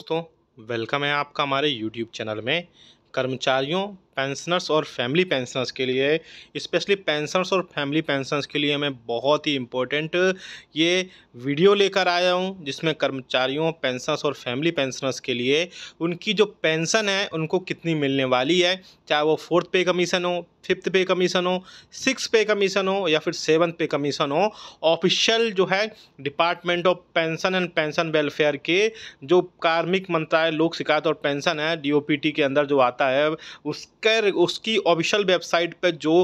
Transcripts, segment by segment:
दोस्तों वेलकम है आपका हमारे यूट्यूब चैनल में कर्मचारियों पेंशनर्स और फैमिली पेंशनर्स के लिए स्पेशली पेंशनर्स और फैमिली पेंशनर्स के लिए मैं बहुत ही इम्पोर्टेंट ये वीडियो लेकर आया हूँ जिसमें कर्मचारियों पेंशनर्स और फैमिली पेंशनर्स के लिए उनकी जो पेंशन है उनको कितनी मिलने वाली है चाहे वो फोर्थ पे कमीशन हो फिफ्थ पे कमीशन हो सिक्स पे कमीशन हो या फिर सेवन्थ पे कमीशन हो ऑफिशियल जो है department of pension and pension welfare के जो कार्मिक मंत्रालय लोक शिकायत और पेंशन है डी के अंदर जो आता आता है उसके उसकी ऑफिशियल वेबसाइट पर जो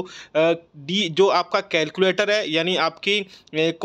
डी जो आपका कैलकुलेटर है यानी आपकी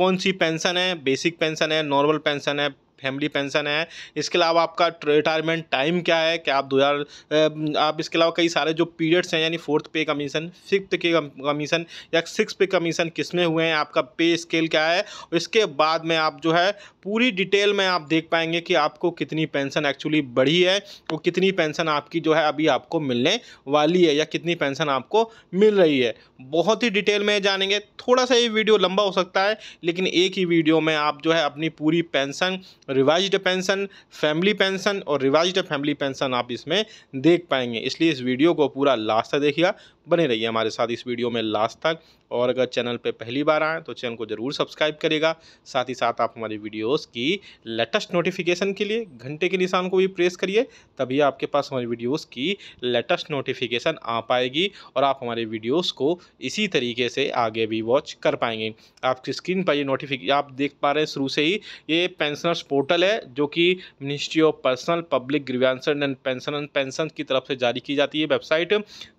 कौन सी पेंशन है बेसिक पेंशन है नॉर्मल पेंशन है फैमिली पेंशन है इसके अलावा आपका रिटायरमेंट टाइम क्या है क्या आप दो हज़ार आप इसके अलावा कई सारे जो पीरियड्स हैं यानी फोर्थ पे कमीशन फिफ्थ के कमीशन या सिक्स पे कमीशन किसमें हुए हैं आपका पे स्केल क्या है इसके बाद में आप जो है पूरी डिटेल में आप देख पाएंगे कि आपको कितनी पेंशन एक्चुअली बढ़ी है और कितनी पेंशन आपकी जो है अभी आपको मिलने वाली है या कितनी पेंशन आपको मिल रही है बहुत ही डिटेल में जानेंगे थोड़ा सा ये वीडियो लंबा हो सकता है लेकिन एक ही वीडियो में आप जो है अपनी पूरी pension revise pension family pension और रिवाइज फैमिली पेंशन आप इसमें देख पाएंगे इसलिए इस वीडियो को पूरा लास्ट तक देखिएगा बने रहिए हमारे साथ इस वीडियो में लास्ट तक और अगर चैनल पर पहली बार आएँ तो चैनल को ज़रूर सब्सक्राइब करेगा साथ ही साथ आप हमारी वीडियोज़ की लेटेस्ट नोटिफिकेशन के लिए घंटे के निशान को भी प्रेस करिए तभी आपके पास हमारी वीडियोज़ की लेटेस्ट नोटिफिकेशन आ पाएगी और आप हमारे वीडियोज़ को इसी तरीके से आगे भी वॉच कर पाएंगे आपकी स्क्रीन पर ये नोटिफिक आप देख पा रहे हैं शुरू से ही ये पेंशनर्स पोर्टल है जो कि ministry of personnel public grievances and pension and pension की तरफ से जारी की जाती है वेबसाइट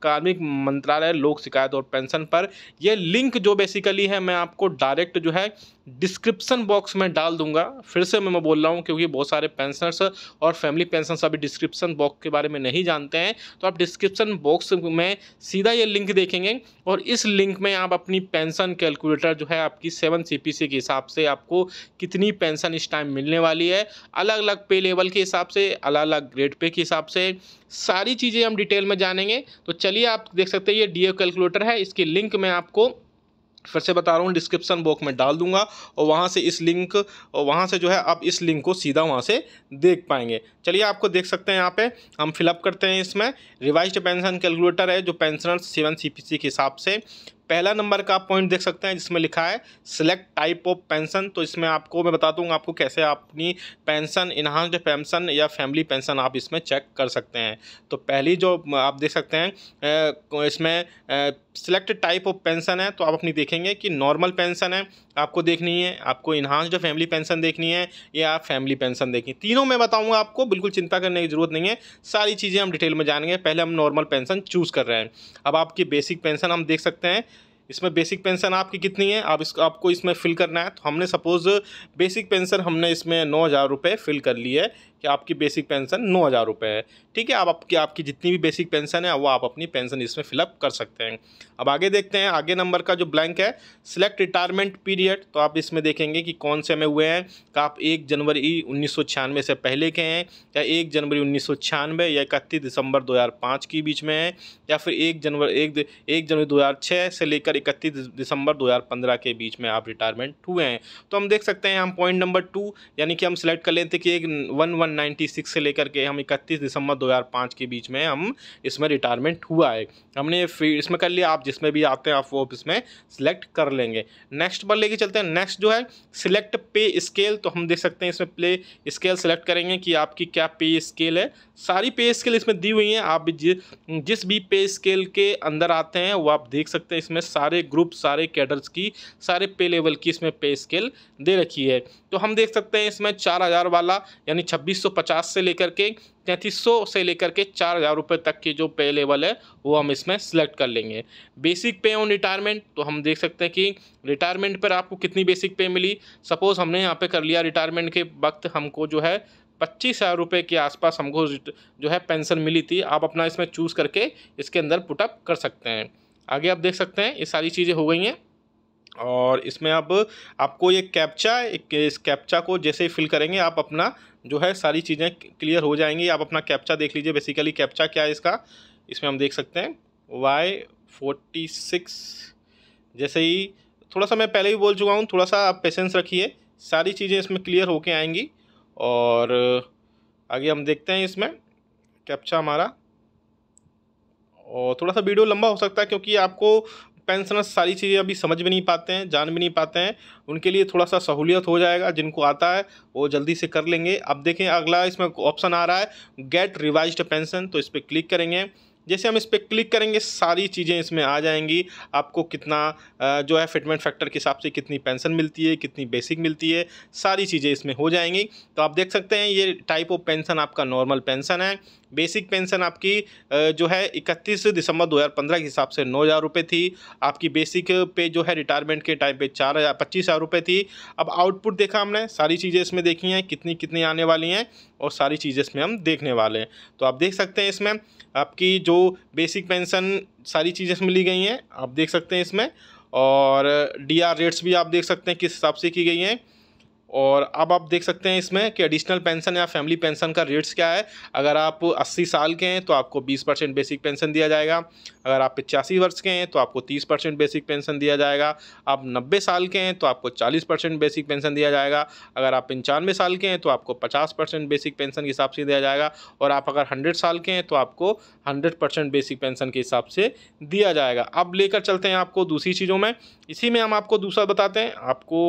कार्मिक मंत्रालय लोक शिकायत और पेंशन पर यह लिंक जो बेसिकली है मैं आपको डायरेक्ट जो है डिस्क्रिप्शन बॉक्स में डाल दूंगा फिर से मैं बोल रहा हूँ क्योंकि बहुत सारे पेंशनर्स और फैमिली पेंशनर्स अभी डिस्क्रिप्शन बॉक्स के बारे में नहीं जानते हैं तो आप डिस्क्रिप्शन बॉक्स में सीधा ये लिंक देखेंगे और इस लिंक में आप अपनी पेंशन कैलकुलेटर जो है आपकी सेवन सी के हिसाब से आपको कितनी पेंशन इस टाइम मिलने वाली है अलग अलग पे लेवल के हिसाब से अलग अलग ग्रेड पे के हिसाब से सारी चीज़ें हम डिटेल में जानेंगे तो चलिए आप देख सकते हैं ये डी कैलकुलेटर है इसकी लिंक मैं आपको फिर से बता रहा हूँ डिस्क्रिप्शन बॉक्स में डाल दूंगा और वहाँ से इस लिंक और वहाँ से जो है आप इस लिंक को सीधा वहाँ से देख पाएंगे चलिए आपको देख सकते हैं यहाँ पे हम फिलअप करते हैं इसमें रिवाइज पेंशन कैलकुलेटर है जो पेंशनर सेवन सी के हिसाब से पहला नंबर का आप पॉइंट देख सकते हैं जिसमें लिखा है सिलेक्ट टाइप ऑफ पेंशन तो इसमें आपको मैं बता दूंगा आपको कैसे अपनी पेंशन इन्हांस्ड पेंशन या फैमिली पेंशन आप इसमें चेक कर सकते हैं तो पहली जो आप देख सकते हैं इसमें सिलेक्ट टाइप ऑफ पेंशन है तो आप अपनी देखेंगे कि नॉर्मल पेंशन है आपको देखनी है आपको इन्हांस्ड फैमिली पेंशन देखनी है या आप फैमिली पेंशन देखनी तीनों में बताऊंगा आपको बिल्कुल चिंता करने की ज़रूरत नहीं है सारी चीज़ें हम डिटेल में जानेंगे पहले हम नॉर्मल पेंशन चूज़ कर रहे हैं अब आपकी बेसिक पेंशन हम देख सकते हैं इसमें बेसिक पेंशन आपकी कितनी है आप इसको आपको इसमें फ़िल करना है तो हमने सपोज़ बेसिक पेंशन हमने इसमें नौ हज़ार रुपये फ़िल कर ली है कि आपकी बेसिक पेंशन नौ हज़ार रुपये है ठीक है अब आपकी आपकी जितनी भी बेसिक पेंशन है वो आप अपनी पेंशन इसमें फिलअप कर सकते हैं अब आगे देखते हैं आगे नंबर का जो ब्लैंक है सिलेक्ट रिटायरमेंट पीरियड तो आप इसमें देखेंगे कि कौन से में हुए हैं का आप एक जनवरी उन्नीस से पहले के हैं या एक जनवरी उन्नीस या इकतीस दिसंबर दो के बीच में है या फिर एक जनवरी एक एक जनवरी दो से लेकर इकतीस दिसंबर दो के बीच में आप रिटायरमेंट हुए हैं तो हम देख सकते हैं हम पॉइंट नंबर टू यानी कि हम सिलेक्ट कर लेते हैं कि एक वन वन 1996 से लेकर के हम 31 दिसंबर 2005 के बीच में हम इसमें रिटायरमेंट हुआ है हमने फिर इसमें कर लिया आप जिसमें भी आते हैं आप वो इसमें सिलेक्ट कर लेंगे नेक्स्ट पर लेके चलते हैं नेक्स्ट जो है सिलेक्ट पे स्केल तो हम देख सकते हैं इसमें प्ले स्केल सेलेक्ट करेंगे कि आपकी क्या पे स्केल है सारी पे स्केल इसमें दी हुई हैं आप जिस भी पे स्केल के अंदर आते हैं वो आप देख सकते हैं इसमें सारे ग्रुप सारे कैडर्स की सारे पे लेवल की इसमें पे स्केल दे रखी है तो हम देख सकते हैं इसमें चार हज़ार वाला यानी छब्बीस 3350 से लेकर के तैंतीस से लेकर के चार हज़ार रुपये तक के जो पे लेवल है वो हम इसमें सिलेक्ट कर लेंगे बेसिक पे ऑन रिटायरमेंट तो हम देख सकते हैं कि रिटायरमेंट पर आपको कितनी बेसिक पे मिली सपोज़ हमने यहाँ पे कर लिया रिटायरमेंट के वक्त हमको जो है पच्चीस हज़ार रुपये के आसपास हमको जो है पेंशन मिली थी आप अपना इसमें चूज़ करके इसके अंदर पुटअप कर सकते हैं आगे आप देख सकते हैं ये सारी चीज़ें हो गई हैं और इसमें अब आपको ये कैप्चा एक इस कैप्चा को जैसे ही फिल करेंगे आप अपना जो है सारी चीज़ें क्लियर हो जाएंगी आप अपना कैप्चा देख लीजिए बेसिकली कैप्चा क्या है इसका इसमें हम देख सकते हैं वाई फोर्टी सिक्स जैसे ही थोड़ा सा मैं पहले ही बोल चुका हूँ थोड़ा सा आप पेशेंस रखिए सारी चीज़ें इसमें क्लियर होके आएंगी और आगे हम देखते हैं इसमें कैप्चा हमारा और थोड़ा सा वीडियो लंबा हो सकता है क्योंकि आपको पेंशनर्स सारी चीज़ें अभी समझ भी नहीं पाते हैं जान भी नहीं पाते हैं उनके लिए थोड़ा सा सहूलियत हो जाएगा जिनको आता है वो जल्दी से कर लेंगे अब देखें अगला इसमें ऑप्शन आ रहा है गेट रिवाइज पेंशन तो इस पर क्लिक करेंगे जैसे हम इस पर क्लिक करेंगे सारी चीज़ें इसमें आ जाएंगी आपको कितना जो है फिटमेंट फैक्टर के हिसाब से कितनी पेंशन मिलती है कितनी बेसिक मिलती है सारी चीज़ें इसमें हो जाएंगी तो आप देख सकते हैं ये टाइप ऑफ पेंशन आपका नॉर्मल पेंशन है बेसिक पेंशन आपकी जो है इकतीस दिसंबर 2015 के हिसाब से नौ हज़ार रुपये थी आपकी बेसिक पे जो है रिटायरमेंट के टाइम पे चार हज़ार पच्चीस हज़ार रुपये थी अब आउटपुट देखा हमने सारी चीज़ें इसमें देखी हैं कितनी कितनी आने वाली हैं और सारी चीज़ें इसमें हम देखने वाले हैं तो आप देख सकते हैं इसमें आपकी जो बेसिक पेंशन सारी चीज़ें इसमें ली गई हैं आप देख सकते हैं इसमें और डी रेट्स भी आप देख सकते हैं किस हिसाब से की गई हैं और अब आप देख सकते हैं इसमें कि एडिशनल पेंशन या फैमिली पेंशन का रेट्स क्या है अगर आप 80 साल के हैं तो आपको 20 परसेंट बेसिक पेंशन दिया जाएगा अगर आप पचासी वर्ष के हैं तो आपको 30 परसेंट बेसिक पेंशन दिया जाएगा आप 90 साल के हैं तो आपको 40 परसेंट बेसिक पेंशन दिया जाएगा अगर आप पंचानवे साल के हैं तो आपको पचास परसेंट बेसिक पेंशन के हिसाब से दिया जाएगा और आप अगर हंड्रेड साल के हैं तो आपको हंड्रेड परसेंट बेसिक पेंशन के हिसाब से दिया जाएगा अब लेकर चलते हैं आपको दूसरी चीज़ों में इसी में हम आपको दूसरा बताते हैं आपको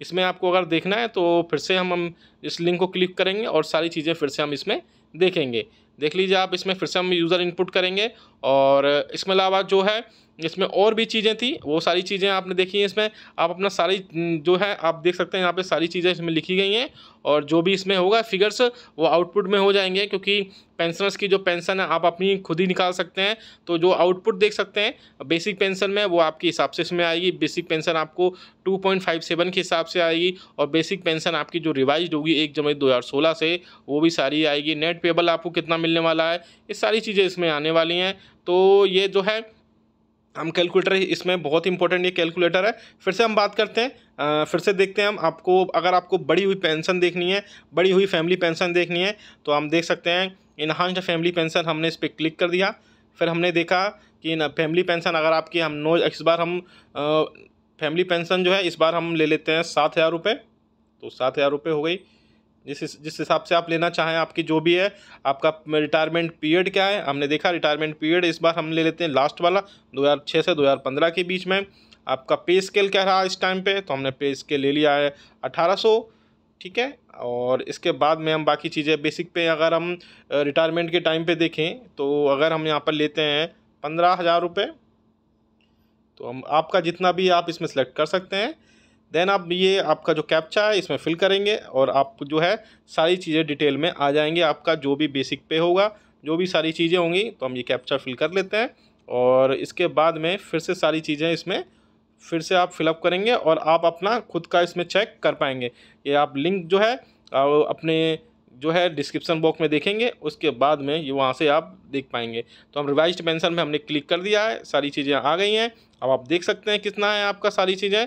इसमें आपको अगर देखना है तो फिर से हम हम इस लिंक को क्लिक करेंगे और सारी चीज़ें फिर से हम इसमें देखेंगे देख लीजिए आप इसमें फिर से हम यूज़र इनपुट करेंगे और इसमें अलावा जो है इसमें और भी चीज़ें थी वो सारी चीज़ें आपने देखी हैं इसमें आप अपना सारी जो है आप देख सकते हैं यहाँ पे सारी चीज़ें इसमें लिखी गई हैं और जो भी इसमें होगा फिगर्स वो आउटपुट में हो जाएंगे क्योंकि पेंशनर्स की जो पेंशन है आप अपनी खुद ही निकाल सकते हैं तो जो आउटपुट देख सकते हैं बेसिक पेंशन में वो आपके हिसाब से इसमें आएगी बेसिक पेंशन आपको 2.57 के हिसाब से आएगी और बेसिक पेंशन आपकी जो रिवाइज होगी एक जनवरी 2016 से वो भी सारी आएगी नेट नेट पेबल आपको कितना मिलने वाला है ये सारी चीज़ें इसमें आने वाली हैं तो ये जो है हम कैलकुलेटर इसमें बहुत इंपॉर्टेंट ये कैलकुलेटर है फिर से हम बात करते हैं फिर से देखते हैं हम आपको अगर आपको बड़ी हुई पेंशन देखनी है बड़ी हुई फैमिली पेंशन देखनी है तो हम देख सकते हैं इनहानस्ड फैमिली पेंशन हमने इस पर क्लिक कर दिया फिर हमने देखा कि ना फैमिली पेंशन अगर आपकी हम नो इस बार हम आ, फैमिली पेंशन जो है इस बार हम ले लेते हैं सात हज़ार रुपये तो सात हज़ार रुपये हो गई जिस जिस हिसाब से आप लेना चाहें आपकी जो भी है आपका रिटायरमेंट पीरियड क्या है हमने देखा रिटायरमेंट पीरियड इस बार हम ले लेते हैं लास्ट वाला 2006 से 2015 के बीच में आपका पे स्केल क्या रहा इस टाइम पे तो हमने पे स्केल ले लिया है 1800 ठीक है और इसके बाद में हम बाकी चीज़ें बेसिक पे अगर हम रिटायरमेंट के टाइम पर देखें तो अगर हम यहाँ पर लेते हैं पंद्रह हज़ार रुपये तो हम आपका जितना भी आप इसमें सेलेक्ट कर सकते हैं देन आप ये आपका जो कैप्चा है इसमें फिल करेंगे और आप जो है सारी चीज़ें डिटेल में आ जाएंगे आपका जो भी बेसिक पे होगा जो भी सारी चीज़ें होंगी तो हम ये कैप्चा फिल कर लेते हैं और इसके बाद में फिर से सारी चीज़ें इसमें फिर से आप फिलअप करेंगे और आप अपना खुद का इसमें चेक कर पाएंगे ये आप लिंक जो है अपने जो है डिस्क्रिप्शन बॉक्स में देखेंगे उसके बाद में ये वहाँ से आप देख पाएंगे तो हम रिवाइज पेंशन में हमने क्लिक कर दिया है सारी चीज़ें आ गई हैं अब आप देख सकते हैं कितना है आपका सारी चीज़ें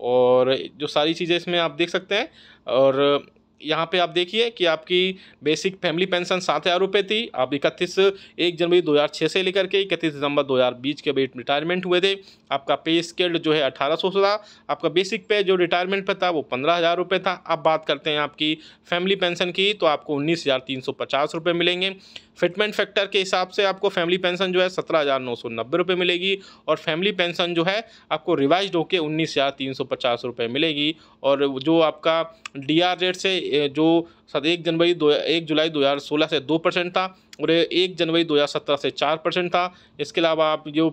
और जो सारी चीज़ें इसमें आप देख सकते हैं और यहाँ पे आप देखिए कि आपकी बेसिक फैमिली पेंशन सात हज़ार रुपये थी आप इकतीस एक जनवरी 2006 से लेकर के इकतीस दिसंबर 2020 के बीच रिटायरमेंट हुए थे आपका पे स्केल जो है अठारह सौ था आपका बेसिक पे जो रिटायरमेंट पे था वो पंद्रह हज़ार रुपये था अब बात करते हैं आपकी फैमिली पेंशन की तो आपको उन्नीस हज़ार तीन सौ पचास रुपये मिलेंगे फिटमेंट फैक्टर के हिसाब से आपको फैमिली पेंशन जो है सत्रह हज़ार नौ सौ नब्बे रुपये मिलेगी और फैमिली पेंशन जो है आपको रिवाइज होकर उन्नीस हज़ार तीन सौ पचास रुपये मिलेगी और जो आपका डी आर रेट से जो साथ एक जनवरी दो एक जुलाई 2016 से दो परसेंट था और एक जनवरी 2017 से चार परसेंट था इसके अलावा आप जो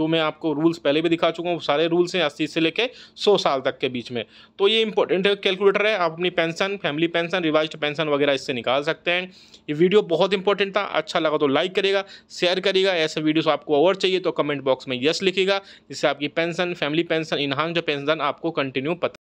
जो मैं आपको रूल्स पहले भी दिखा चुका हूँ सारे रूल्स हैं अस्सी से लेके सौ साल तक के बीच में तो ये इंपॉर्टेंट कैलकुलेटर है आप अपनी pension family pension revise pension वगैरह इससे निकाल सकते हैं ये वीडियो बहुत इंपॉर्टेंट था अच्छा लगा तो लाइक करेगा शेयर करेगा ऐसे वीडियोज आपको और चाहिए तो कमेंट बॉक्स में यस लिखेगा जिससे आपकी पेंशन फैमिली पेंशन इनहान जो पेंशन आपको कंटिन्यू पता